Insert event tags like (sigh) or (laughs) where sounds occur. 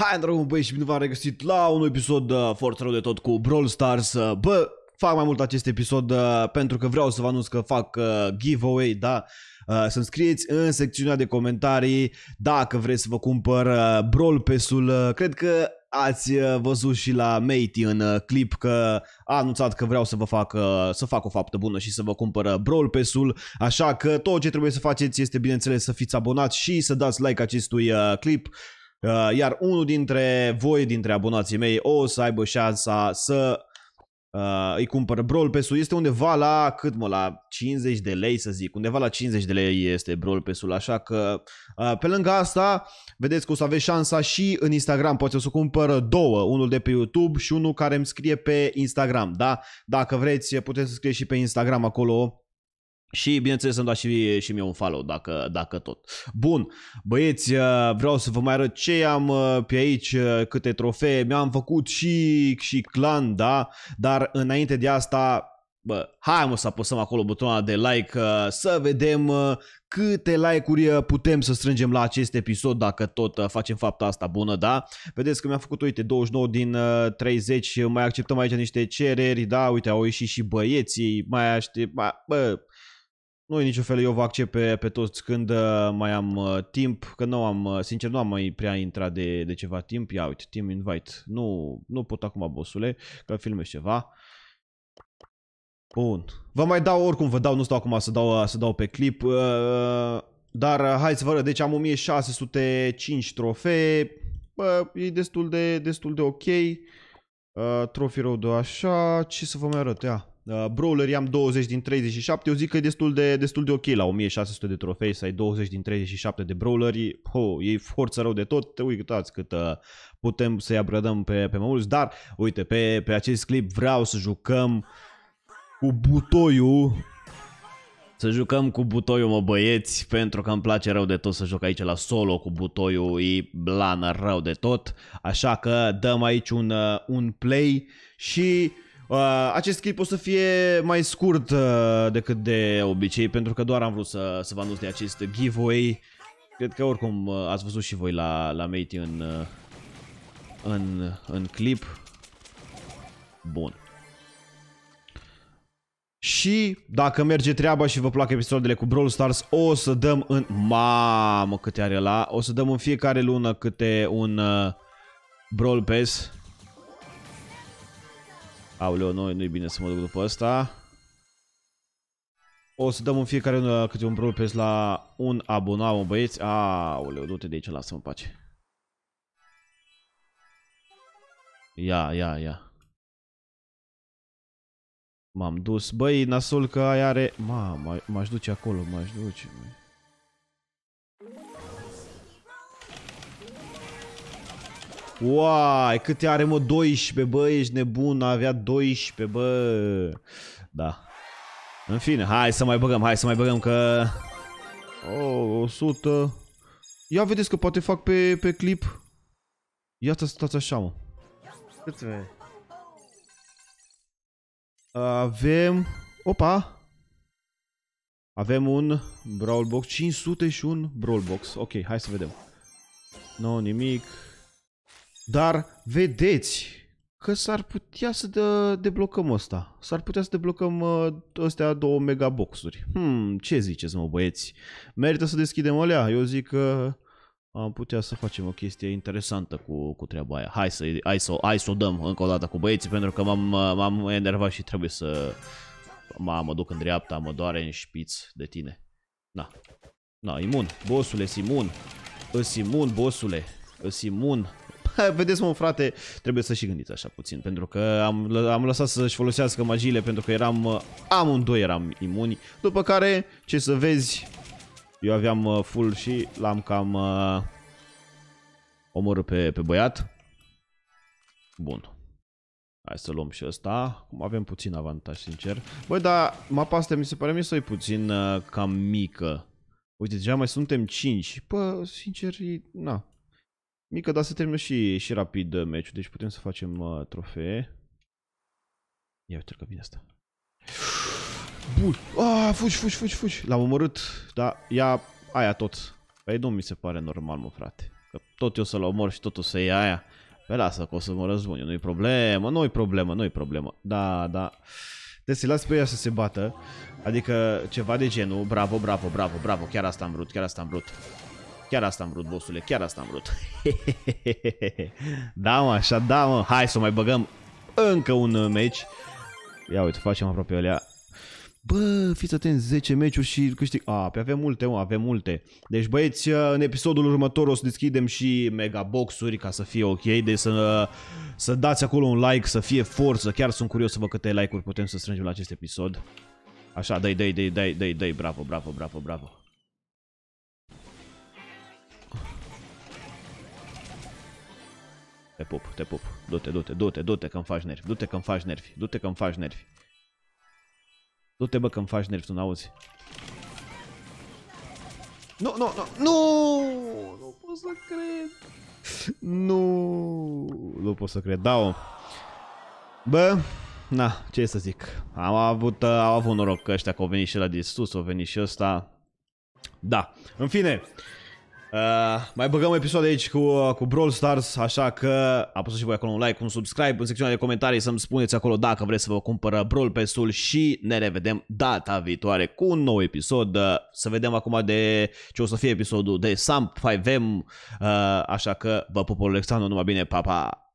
Hai, dragul băieți și bine v-am regăsit la un episod de uh, Forță rău de tot cu Brawl Stars. Uh, bă, fac mai mult acest episod uh, pentru că vreau să vă anunț că fac giveaway, da? Să scrieți în secțiunea de comentarii dacă vreți să vă cumpăr Brawl Pass-ul. Cred că ați văzut și la Matey în clip că a anunțat că vreau să vă fac, să fac o faptă bună și să vă cumpăr Brawl Pass-ul, așa că tot ce trebuie să faceți este bineînțeles să fiți abonați și să dați like acestui clip Uh, iar unul dintre voi, dintre abonații mei, o să aibă șansa să uh, îi cumpăr Brawl Pass-ul. Este undeva la, cât mă, la 50 de lei să zic, undeva la 50 de lei este Brawl Pass-ul, așa că uh, pe lângă asta, vedeți că o să aveți șansa și în Instagram, Poți o să cumpăr două, unul de pe YouTube și unul care îmi scrie pe Instagram, da? Dacă vreți, puteți să scrieți și pe Instagram acolo și, bineînțeles, să dați și, și mie un follow, dacă, dacă tot. Bun, băieți, uh, vreau să vă mai arăt ce am uh, pe aici, uh, câte trofee. Mi-am făcut și, și clan, da? Dar înainte de asta, bă, hai mă să apăsăm acolo butonul de like, să vedem câte like-uri putem să strângem la acest episod dacă tot facem fapta asta bună, da? Vedeți că mi-am făcut, uite, 29 din 30, mai acceptăm aici niște cereri, da? Uite, au ieșit și băieții, mai aștept, bă, nu e niciun fel, eu vă accept pe, pe toți când uh, mai am uh, timp, că nu am, uh, sincer, nu am mai prea intrat de, de ceva timp. Ia uite, team invite. Nu, nu pot acum, bosule, că filmez ceva. Bun. Vă mai dau, oricum vă dau, nu stau acum să dau, uh, să dau pe clip. Uh, dar hai să vă arăt, deci am 1605 trofee. Bă, e destul de, destul de ok. Uh, Trophy Road așa. Ce să vă mai arăt, ia. Uh, Brawler i-am 20 din 37, eu zic că e destul de, destul de ok la 1600 de trofei să ai 20 din 37 de brawleri, ho, e forță rău de tot, uitați cât uh, putem să-i abrădăm pe, pe mai mulți, dar uite, pe, pe acest clip vreau să jucăm cu butoiul să jucăm cu butoiul, mă băieți, pentru că îmi place rău de tot să joc aici la solo cu butoiul, e blană rău de tot. Așa că dăm aici un, uh, un play și Uh, acest clip o să fie mai scurt uh, decât de obicei, pentru că doar am vrut să, să vă anunț de acest giveaway. Cred că oricum uh, ați văzut și voi la, la Matey în, uh, în, în clip. Bun. Și dacă merge treaba și vă plac episoadele cu Brawl Stars, o să dăm în... Mamă câte are la... O să dăm în fiecare lună câte un uh, Brawl Pass Aoleu, nu, nu-i bine să mă duc după asta. O să dăm în fiecare unul câte un propes la un abonat, un băieți. Aoleu, du-te de aici, lasă-mă pace. Ia, ia, ia. M-am dus. Băi, nasul că aia are... Mamă, m-aș duce acolo, m-aș duce, Mă. Uai, câte are mă? 12, bă, ești nebun, avea 12, bă. Da. În fine, hai să mai băgăm, hai să mai băgăm că... Oh, o, oh, 100... Ia vedeți că poate fac pe, pe clip. Ia stați așa, mă. Cât mai? Avem... Opa! Avem un Brawl Box, 500 și un Brawl Box. Ok, hai să vedem. Nu, no, nimic. Dar vedeți că s-ar putea să de, deblocăm ăsta. S-ar putea să deblocăm uh, ăstea două megaboxuri. Hmm, ce ziceți mă băieți? Merită să deschidem alea? Eu zic că am putea să facem o chestie interesantă cu, cu treaba aia. Hai să, hai, să, hai să o dăm încă o dată cu băieții pentru că m-am, uh, m-am enervat și trebuie să... Mă, mă duc în dreapta, mă doare în șpiț de tine. Na. Na, imun. Bosule, imun. Îs imun, bosule. Îs imun. Vedeți mă frate, trebuie să și gândiți așa puțin Pentru că am, am lăsat să-și folosească magiile Pentru că eram, uh, amândoi eram imuni După care, ce să vezi Eu aveam uh, full și l-am cam uh, omorât pe, pe băiat Bun Hai să luăm și ăsta. Cum avem puțin avantaj, sincer. Băi, dar mapa asta mi se pare mie să e puțin uh, cam mică. Uite, deja mai suntem 5. Pă, sincer, e... na mică, dar se termină și, și rapid uh, meciul, deci putem să facem uh, trofee. Ia uite că vine asta. Bun. Ah, fugi, fugi, fugi, fugi. L-am omorât, Da, ia aia tot. Păi nu mi se pare normal, mă, frate. Că tot eu să-l omor și tot o să ia aia. Pe păi, lasă că o să mă răzbun, nu-i problemă, nu-i problemă, nu-i problemă. Da, da. Deci să las pe ea să se bată. Adică ceva de genul, bravo, bravo, bravo, bravo, chiar asta am vrut, chiar asta am vrut. Chiar asta am vrut, bossule, chiar asta am vrut. (laughs) da, mă, așa, da, mă. Hai să mai băgăm încă un meci. Ia uite, facem aproape alea. Bă, fiți atenți, 10 meciuri și câștig... A, pe avem multe, mă, avem multe. Deci, băieți, în episodul următor o să deschidem și mega boxuri ca să fie ok. Deci să, să dați acolo un like, să fie forță. Chiar sunt curios să vă câte like-uri putem să strângem la acest episod. Așa, dai, dai, dai, dai, dai, dai, bravo, bravo, bravo, bravo. Te pup, te pup. Du-te, du-te, du-te, du-te că-mi faci nervi. Du-te că-mi faci nervi. Du-te că-mi faci nervi. Du-te, bă, că-mi faci nervi, tu n-auzi. Nu, nu, nu, nu, nu pot să cred. Nu, nu pot să cred, da, om. Bă, na, ce să zic. Am avut, am avut noroc că ăștia că au venit și ăla de sus, au venit și ăsta. Da, în fine, Uh, mai băgăm episod aici cu, uh, cu Brawl Stars, așa că apăsați și voi acolo un like, un subscribe, în secțiunea de comentarii să-mi spuneți acolo dacă vreți să vă cumpăr Brawl pass și ne revedem data viitoare cu un nou episod. Uh, să vedem acum de ce o să fie episodul de Samp 5M, uh, așa că vă pupă Alexandru, numai bine, pa, pa!